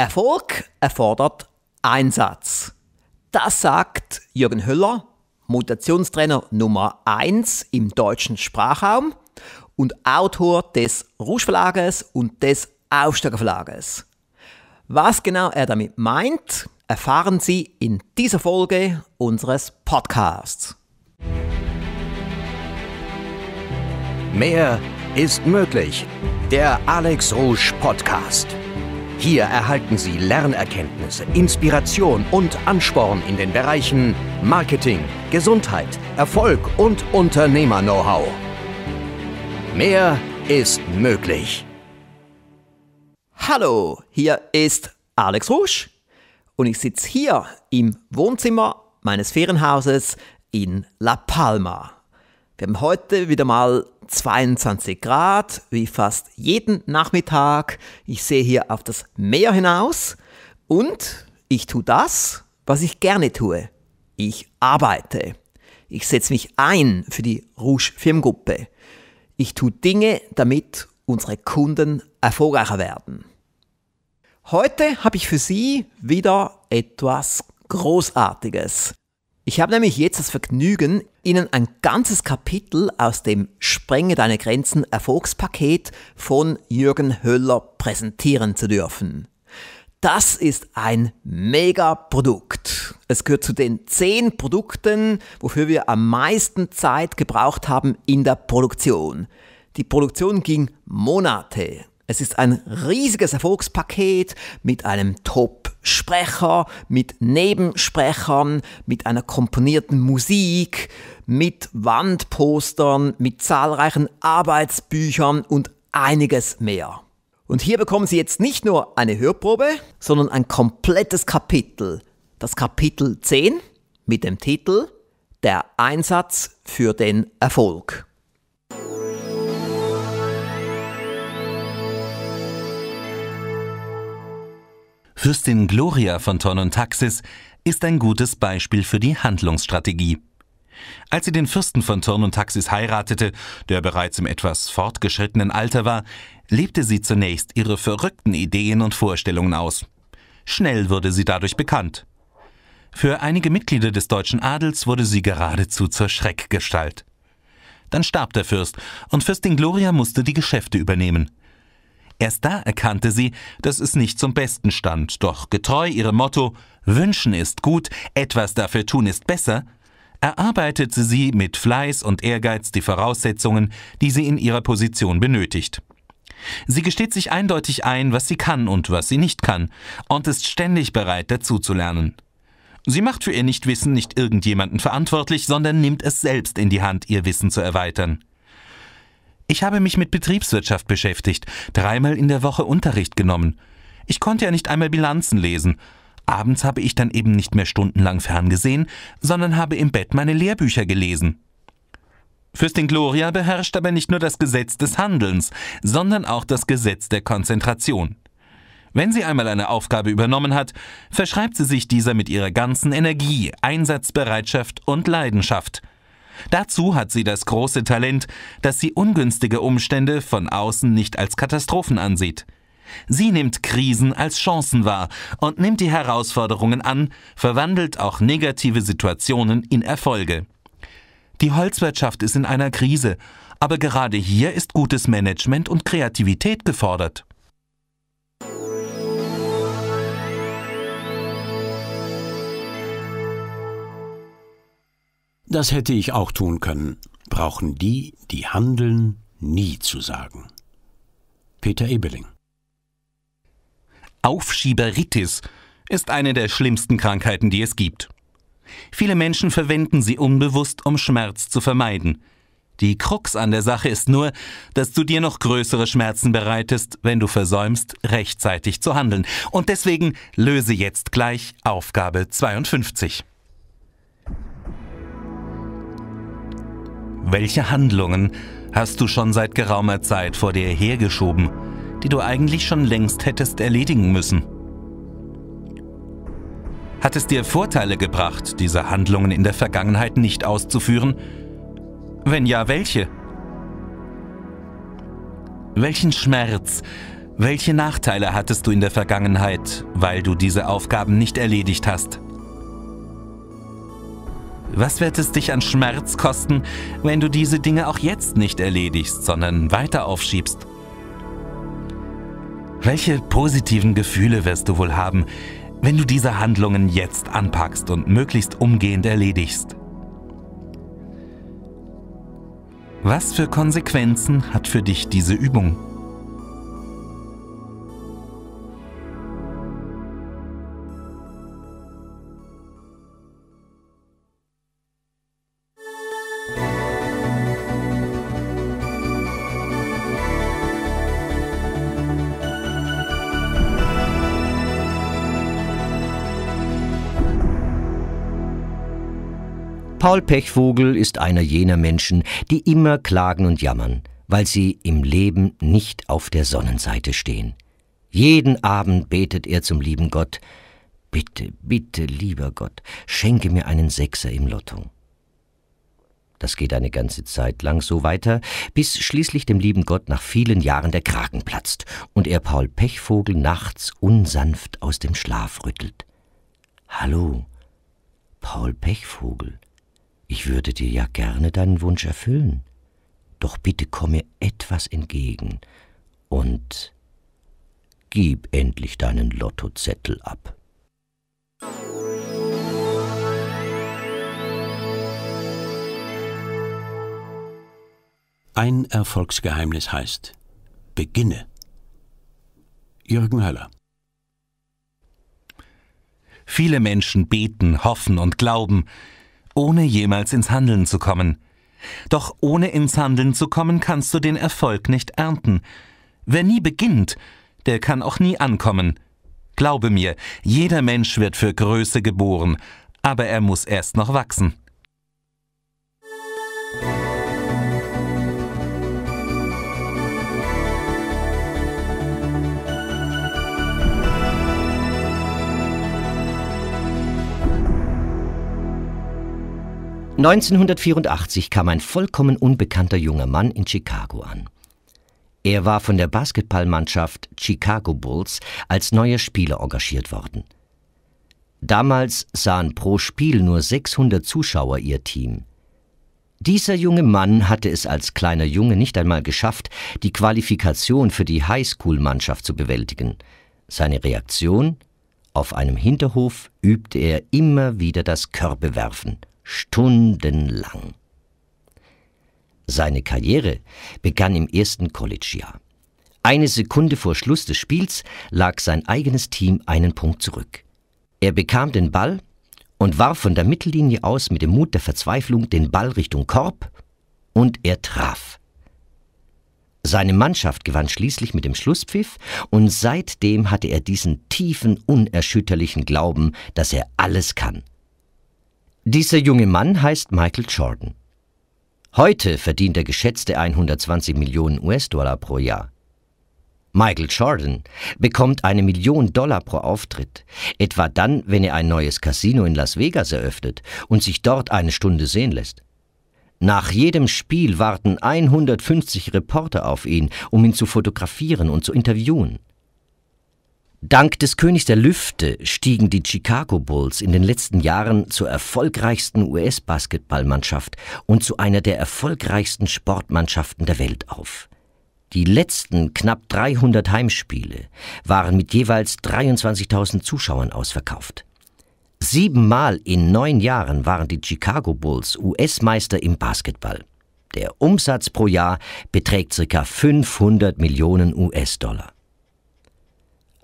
Erfolg erfordert Einsatz. Das sagt Jürgen Hüller, Mutationstrainer Nummer 1 im deutschen Sprachraum und Autor des Rouge Verlages und des Aufsteiger Verlages. Was genau er damit meint, erfahren Sie in dieser Folge unseres Podcasts. Mehr ist möglich. Der Alex Rouge Podcast. Hier erhalten Sie Lernerkenntnisse, Inspiration und Ansporn in den Bereichen Marketing, Gesundheit, Erfolg und Unternehmer-Know-how. Mehr ist möglich. Hallo, hier ist Alex Rusch und ich sitze hier im Wohnzimmer meines Ferienhauses in La Palma. Wir haben heute wieder mal 22 Grad, wie fast jeden Nachmittag. Ich sehe hier auf das Meer hinaus und ich tue das, was ich gerne tue. Ich arbeite. Ich setze mich ein für die Rouge Firmengruppe. Ich tue Dinge, damit unsere Kunden erfolgreicher werden. Heute habe ich für Sie wieder etwas Großartiges. Ich habe nämlich jetzt das Vergnügen, Ihnen ein ganzes Kapitel aus dem Sprenge deine Grenzen Erfolgspaket von Jürgen Höller präsentieren zu dürfen. Das ist ein Megaprodukt. Es gehört zu den zehn Produkten, wofür wir am meisten Zeit gebraucht haben in der Produktion. Die Produktion ging Monate es ist ein riesiges Erfolgspaket mit einem Top-Sprecher, mit Nebensprechern, mit einer komponierten Musik, mit Wandpostern, mit zahlreichen Arbeitsbüchern und einiges mehr. Und hier bekommen Sie jetzt nicht nur eine Hörprobe, sondern ein komplettes Kapitel. Das Kapitel 10 mit dem Titel Der Einsatz für den Erfolg. Fürstin Gloria von Ton und Taxis ist ein gutes Beispiel für die Handlungsstrategie. Als sie den Fürsten von Turn und Taxis heiratete, der bereits im etwas fortgeschrittenen Alter war, lebte sie zunächst ihre verrückten Ideen und Vorstellungen aus. Schnell wurde sie dadurch bekannt. Für einige Mitglieder des deutschen Adels wurde sie geradezu zur Schreckgestalt. Dann starb der Fürst und Fürstin Gloria musste die Geschäfte übernehmen. Erst da erkannte sie, dass es nicht zum Besten stand, doch getreu ihrem Motto Wünschen ist gut, etwas dafür tun ist besser, erarbeitete sie mit Fleiß und Ehrgeiz die Voraussetzungen, die sie in ihrer Position benötigt. Sie gesteht sich eindeutig ein, was sie kann und was sie nicht kann, und ist ständig bereit dazu zu lernen. Sie macht für ihr Nichtwissen nicht irgendjemanden verantwortlich, sondern nimmt es selbst in die Hand, ihr Wissen zu erweitern. Ich habe mich mit Betriebswirtschaft beschäftigt, dreimal in der Woche Unterricht genommen. Ich konnte ja nicht einmal Bilanzen lesen. Abends habe ich dann eben nicht mehr stundenlang ferngesehen, sondern habe im Bett meine Lehrbücher gelesen. Fürstin Gloria beherrscht aber nicht nur das Gesetz des Handelns, sondern auch das Gesetz der Konzentration. Wenn sie einmal eine Aufgabe übernommen hat, verschreibt sie sich dieser mit ihrer ganzen Energie, Einsatzbereitschaft und Leidenschaft. Dazu hat sie das große Talent, dass sie ungünstige Umstände von außen nicht als Katastrophen ansieht. Sie nimmt Krisen als Chancen wahr und nimmt die Herausforderungen an, verwandelt auch negative Situationen in Erfolge. Die Holzwirtschaft ist in einer Krise, aber gerade hier ist gutes Management und Kreativität gefordert. Das hätte ich auch tun können, brauchen die, die handeln, nie zu sagen. Peter Ebeling Aufschieberitis ist eine der schlimmsten Krankheiten, die es gibt. Viele Menschen verwenden sie unbewusst, um Schmerz zu vermeiden. Die Krux an der Sache ist nur, dass du dir noch größere Schmerzen bereitest, wenn du versäumst, rechtzeitig zu handeln. Und deswegen löse jetzt gleich Aufgabe 52. Welche Handlungen hast du schon seit geraumer Zeit vor dir hergeschoben, die du eigentlich schon längst hättest erledigen müssen? Hat es dir Vorteile gebracht, diese Handlungen in der Vergangenheit nicht auszuführen? Wenn ja, welche? Welchen Schmerz, welche Nachteile hattest du in der Vergangenheit, weil du diese Aufgaben nicht erledigt hast? Was wird es dich an Schmerz kosten, wenn du diese Dinge auch jetzt nicht erledigst, sondern weiter aufschiebst? Welche positiven Gefühle wirst du wohl haben, wenn du diese Handlungen jetzt anpackst und möglichst umgehend erledigst? Was für Konsequenzen hat für dich diese Übung? Paul Pechvogel ist einer jener Menschen, die immer klagen und jammern, weil sie im Leben nicht auf der Sonnenseite stehen. Jeden Abend betet er zum lieben Gott, Bitte, bitte, lieber Gott, schenke mir einen Sechser im Lotto. Das geht eine ganze Zeit lang so weiter, bis schließlich dem lieben Gott nach vielen Jahren der Kragen platzt und er Paul Pechvogel nachts unsanft aus dem Schlaf rüttelt. Hallo, Paul Pechvogel, ich würde dir ja gerne deinen Wunsch erfüllen, doch bitte komm mir etwas entgegen und gib endlich deinen Lottozettel ab. Ein Erfolgsgeheimnis heißt Beginne. Jürgen Höller Viele Menschen beten, hoffen und glauben, ohne jemals ins Handeln zu kommen. Doch ohne ins Handeln zu kommen kannst du den Erfolg nicht ernten. Wer nie beginnt, der kann auch nie ankommen. Glaube mir, jeder Mensch wird für Größe geboren, aber er muss erst noch wachsen. 1984 kam ein vollkommen unbekannter junger Mann in Chicago an. Er war von der Basketballmannschaft Chicago Bulls als neuer Spieler engagiert worden. Damals sahen pro Spiel nur 600 Zuschauer ihr Team. Dieser junge Mann hatte es als kleiner Junge nicht einmal geschafft, die Qualifikation für die Highschool-Mannschaft zu bewältigen. Seine Reaktion? Auf einem Hinterhof übte er immer wieder das Körbewerfen stundenlang. Seine Karriere begann im ersten College-Jahr. Eine Sekunde vor Schluss des Spiels lag sein eigenes Team einen Punkt zurück. Er bekam den Ball und warf von der Mittellinie aus mit dem Mut der Verzweiflung den Ball Richtung Korb und er traf. Seine Mannschaft gewann schließlich mit dem Schlusspfiff und seitdem hatte er diesen tiefen, unerschütterlichen Glauben, dass er alles kann. Dieser junge Mann heißt Michael Jordan. Heute verdient er geschätzte 120 Millionen US-Dollar pro Jahr. Michael Jordan bekommt eine Million Dollar pro Auftritt, etwa dann, wenn er ein neues Casino in Las Vegas eröffnet und sich dort eine Stunde sehen lässt. Nach jedem Spiel warten 150 Reporter auf ihn, um ihn zu fotografieren und zu interviewen. Dank des Königs der Lüfte stiegen die Chicago Bulls in den letzten Jahren zur erfolgreichsten US-Basketballmannschaft und zu einer der erfolgreichsten Sportmannschaften der Welt auf. Die letzten knapp 300 Heimspiele waren mit jeweils 23.000 Zuschauern ausverkauft. Siebenmal in neun Jahren waren die Chicago Bulls US-Meister im Basketball. Der Umsatz pro Jahr beträgt ca. 500 Millionen US-Dollar.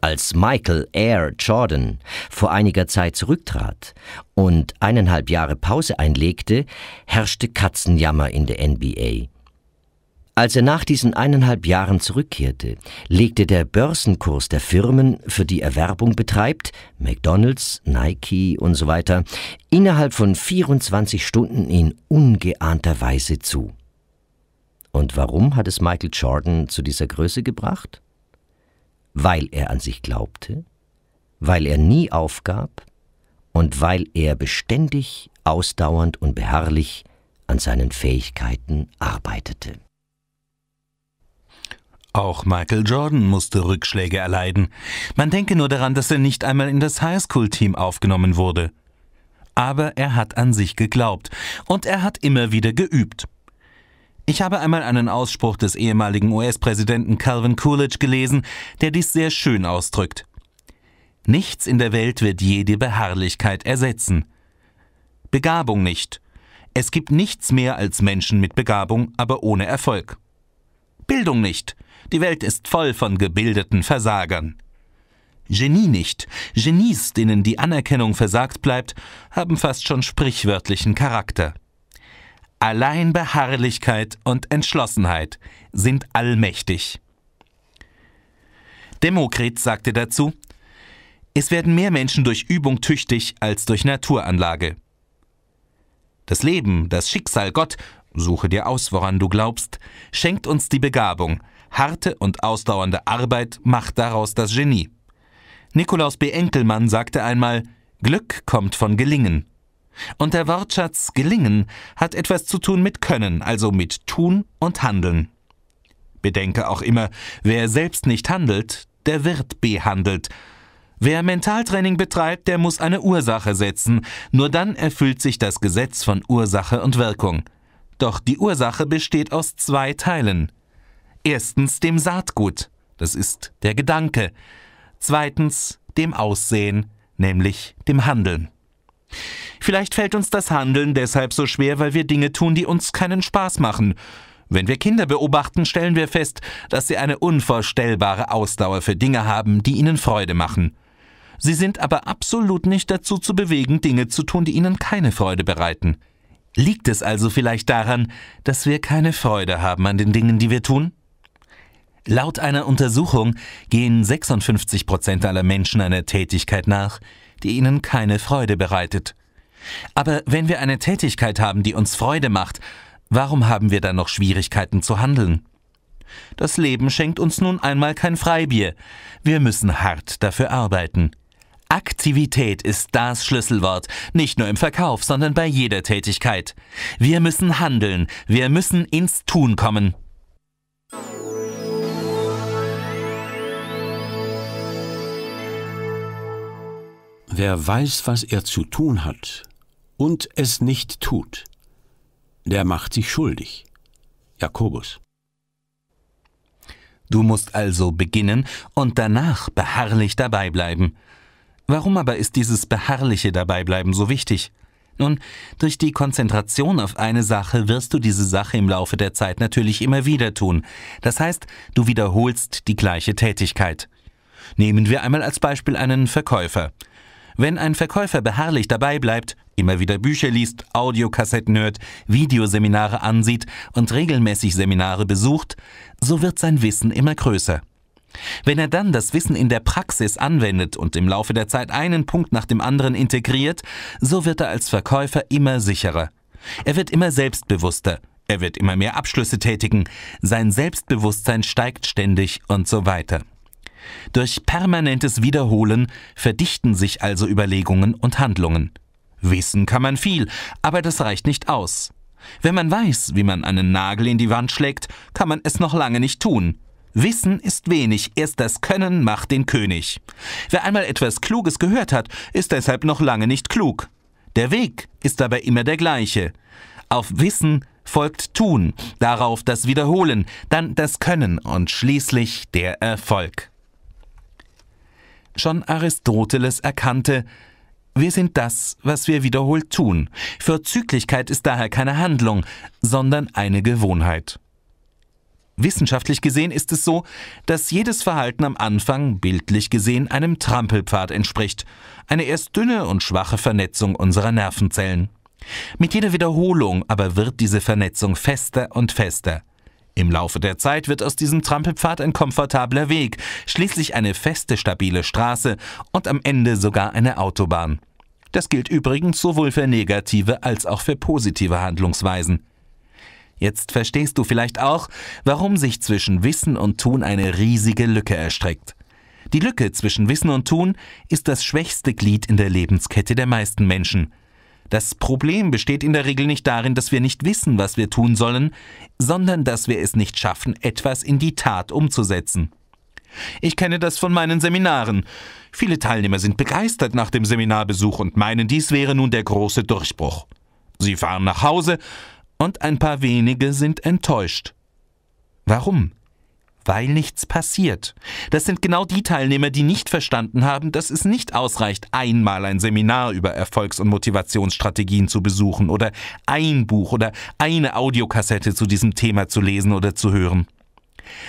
Als Michael Air Jordan vor einiger Zeit zurücktrat und eineinhalb Jahre Pause einlegte, herrschte Katzenjammer in der NBA. Als er nach diesen eineinhalb Jahren zurückkehrte, legte der Börsenkurs der Firmen, für die er Werbung betreibt, McDonald's, Nike und so weiter, innerhalb von 24 Stunden in ungeahnter Weise zu. Und warum hat es Michael Jordan zu dieser Größe gebracht? weil er an sich glaubte, weil er nie aufgab und weil er beständig, ausdauernd und beharrlich an seinen Fähigkeiten arbeitete. Auch Michael Jordan musste Rückschläge erleiden. Man denke nur daran, dass er nicht einmal in das Highschool-Team aufgenommen wurde. Aber er hat an sich geglaubt und er hat immer wieder geübt. Ich habe einmal einen Ausspruch des ehemaligen US-Präsidenten Calvin Coolidge gelesen, der dies sehr schön ausdrückt. Nichts in der Welt wird jede Beharrlichkeit ersetzen. Begabung nicht. Es gibt nichts mehr als Menschen mit Begabung, aber ohne Erfolg. Bildung nicht. Die Welt ist voll von gebildeten Versagern. Genie nicht. Genies, denen die Anerkennung versagt bleibt, haben fast schon sprichwörtlichen Charakter. Allein Beharrlichkeit und Entschlossenheit sind allmächtig. Demokrit sagte dazu, es werden mehr Menschen durch Übung tüchtig als durch Naturanlage. Das Leben, das Schicksal Gott, suche dir aus, woran du glaubst, schenkt uns die Begabung, harte und ausdauernde Arbeit macht daraus das Genie. Nikolaus B. Enkelmann sagte einmal, Glück kommt von Gelingen. Und der Wortschatz gelingen hat etwas zu tun mit Können, also mit Tun und Handeln. Bedenke auch immer, wer selbst nicht handelt, der wird behandelt. Wer Mentaltraining betreibt, der muss eine Ursache setzen, nur dann erfüllt sich das Gesetz von Ursache und Wirkung. Doch die Ursache besteht aus zwei Teilen. Erstens dem Saatgut, das ist der Gedanke. Zweitens dem Aussehen, nämlich dem Handeln. Vielleicht fällt uns das Handeln deshalb so schwer, weil wir Dinge tun, die uns keinen Spaß machen. Wenn wir Kinder beobachten, stellen wir fest, dass sie eine unvorstellbare Ausdauer für Dinge haben, die ihnen Freude machen. Sie sind aber absolut nicht dazu zu bewegen, Dinge zu tun, die ihnen keine Freude bereiten. Liegt es also vielleicht daran, dass wir keine Freude haben an den Dingen, die wir tun? Laut einer Untersuchung gehen 56 Prozent aller Menschen einer Tätigkeit nach, die ihnen keine Freude bereitet. Aber wenn wir eine Tätigkeit haben, die uns Freude macht, warum haben wir dann noch Schwierigkeiten zu handeln? Das Leben schenkt uns nun einmal kein Freibier. Wir müssen hart dafür arbeiten. Aktivität ist das Schlüsselwort, nicht nur im Verkauf, sondern bei jeder Tätigkeit. Wir müssen handeln, wir müssen ins Tun kommen. Wer weiß, was er zu tun hat und es nicht tut, der macht sich schuldig. Jakobus. Du musst also beginnen und danach beharrlich dabei bleiben. Warum aber ist dieses beharrliche Dabeibleiben so wichtig? Nun, durch die Konzentration auf eine Sache wirst du diese Sache im Laufe der Zeit natürlich immer wieder tun. Das heißt, du wiederholst die gleiche Tätigkeit. Nehmen wir einmal als Beispiel einen Verkäufer. Wenn ein Verkäufer beharrlich dabei bleibt, immer wieder Bücher liest, Audiokassetten hört, Videoseminare ansieht und regelmäßig Seminare besucht, so wird sein Wissen immer größer. Wenn er dann das Wissen in der Praxis anwendet und im Laufe der Zeit einen Punkt nach dem anderen integriert, so wird er als Verkäufer immer sicherer. Er wird immer selbstbewusster, er wird immer mehr Abschlüsse tätigen, sein Selbstbewusstsein steigt ständig und so weiter. Durch permanentes Wiederholen verdichten sich also Überlegungen und Handlungen. Wissen kann man viel, aber das reicht nicht aus. Wenn man weiß, wie man einen Nagel in die Wand schlägt, kann man es noch lange nicht tun. Wissen ist wenig, erst das Können macht den König. Wer einmal etwas Kluges gehört hat, ist deshalb noch lange nicht klug. Der Weg ist dabei immer der gleiche. Auf Wissen folgt Tun, darauf das Wiederholen, dann das Können und schließlich der Erfolg. Schon Aristoteles erkannte, wir sind das, was wir wiederholt tun. Verzüglichkeit ist daher keine Handlung, sondern eine Gewohnheit. Wissenschaftlich gesehen ist es so, dass jedes Verhalten am Anfang, bildlich gesehen, einem Trampelpfad entspricht, eine erst dünne und schwache Vernetzung unserer Nervenzellen. Mit jeder Wiederholung aber wird diese Vernetzung fester und fester. Im Laufe der Zeit wird aus diesem Trampelpfad ein komfortabler Weg, schließlich eine feste, stabile Straße und am Ende sogar eine Autobahn. Das gilt übrigens sowohl für negative als auch für positive Handlungsweisen. Jetzt verstehst du vielleicht auch, warum sich zwischen Wissen und Tun eine riesige Lücke erstreckt. Die Lücke zwischen Wissen und Tun ist das schwächste Glied in der Lebenskette der meisten Menschen – das Problem besteht in der Regel nicht darin, dass wir nicht wissen, was wir tun sollen, sondern dass wir es nicht schaffen, etwas in die Tat umzusetzen. Ich kenne das von meinen Seminaren. Viele Teilnehmer sind begeistert nach dem Seminarbesuch und meinen, dies wäre nun der große Durchbruch. Sie fahren nach Hause und ein paar wenige sind enttäuscht. Warum? weil nichts passiert. Das sind genau die Teilnehmer, die nicht verstanden haben, dass es nicht ausreicht, einmal ein Seminar über Erfolgs- und Motivationsstrategien zu besuchen oder ein Buch oder eine Audiokassette zu diesem Thema zu lesen oder zu hören.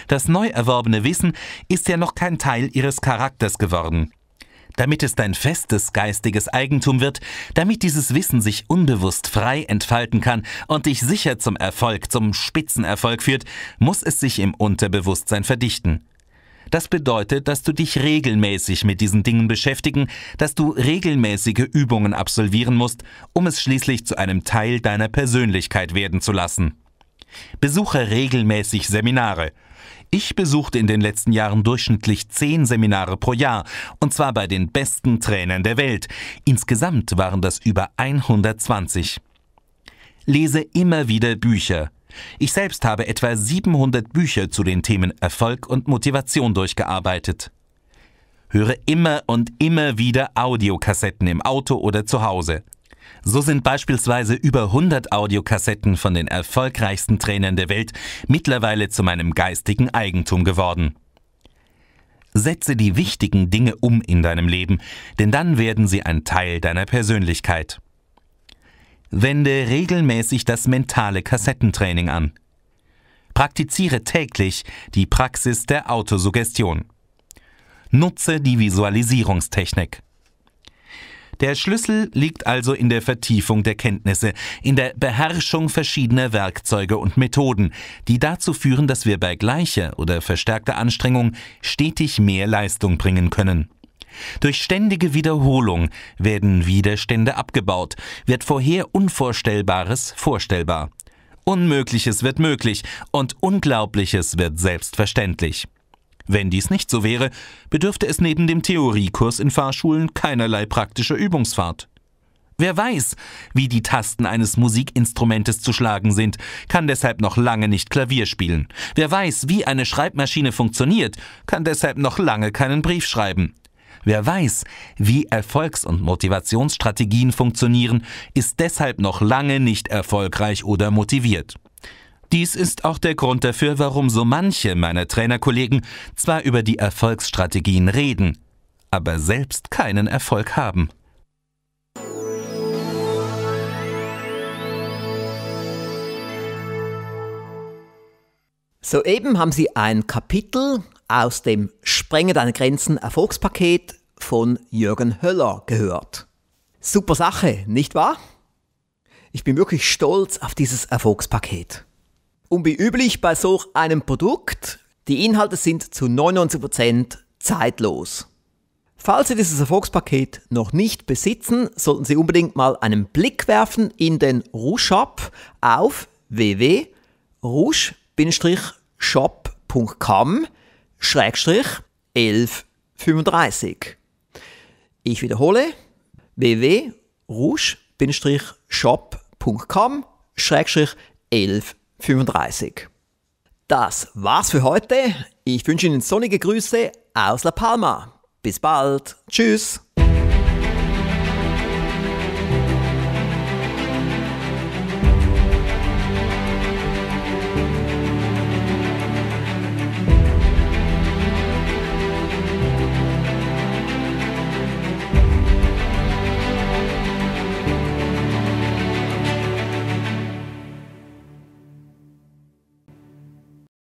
Das neu erworbene Wissen ist ja noch kein Teil ihres Charakters geworden damit es dein festes geistiges Eigentum wird, damit dieses Wissen sich unbewusst frei entfalten kann und dich sicher zum Erfolg, zum Spitzenerfolg führt, muss es sich im Unterbewusstsein verdichten. Das bedeutet, dass du dich regelmäßig mit diesen Dingen beschäftigen, dass du regelmäßige Übungen absolvieren musst, um es schließlich zu einem Teil deiner Persönlichkeit werden zu lassen. Besuche regelmäßig Seminare ich besuchte in den letzten Jahren durchschnittlich zehn Seminare pro Jahr, und zwar bei den besten Trainern der Welt. Insgesamt waren das über 120. Lese immer wieder Bücher. Ich selbst habe etwa 700 Bücher zu den Themen Erfolg und Motivation durchgearbeitet. Höre immer und immer wieder Audiokassetten im Auto oder zu Hause. So sind beispielsweise über 100 Audiokassetten von den erfolgreichsten Trainern der Welt mittlerweile zu meinem geistigen Eigentum geworden. Setze die wichtigen Dinge um in deinem Leben, denn dann werden sie ein Teil deiner Persönlichkeit. Wende regelmäßig das mentale Kassettentraining an. Praktiziere täglich die Praxis der Autosuggestion. Nutze die Visualisierungstechnik. Der Schlüssel liegt also in der Vertiefung der Kenntnisse, in der Beherrschung verschiedener Werkzeuge und Methoden, die dazu führen, dass wir bei gleicher oder verstärkter Anstrengung stetig mehr Leistung bringen können. Durch ständige Wiederholung werden Widerstände abgebaut, wird vorher Unvorstellbares vorstellbar. Unmögliches wird möglich und Unglaubliches wird selbstverständlich. Wenn dies nicht so wäre, bedürfte es neben dem Theoriekurs in Fahrschulen keinerlei praktischer Übungsfahrt. Wer weiß, wie die Tasten eines Musikinstrumentes zu schlagen sind, kann deshalb noch lange nicht Klavier spielen. Wer weiß, wie eine Schreibmaschine funktioniert, kann deshalb noch lange keinen Brief schreiben. Wer weiß, wie Erfolgs- und Motivationsstrategien funktionieren, ist deshalb noch lange nicht erfolgreich oder motiviert. Dies ist auch der Grund dafür, warum so manche meiner Trainerkollegen zwar über die Erfolgsstrategien reden, aber selbst keinen Erfolg haben. Soeben haben Sie ein Kapitel aus dem Sprenge deine Grenzen Erfolgspaket von Jürgen Höller gehört. Super Sache, nicht wahr? Ich bin wirklich stolz auf dieses Erfolgspaket. Und wie üblich bei so einem Produkt, die Inhalte sind zu 99% zeitlos. Falls Sie dieses Erfolgspaket noch nicht besitzen, sollten Sie unbedingt mal einen Blick werfen in den Rouge-Shop auf www.rouge-shop.com-1135. Ich wiederhole www.rouge-shop.com-1135. 35. Das war's für heute. Ich wünsche Ihnen sonnige Grüße aus La Palma. Bis bald. Tschüss.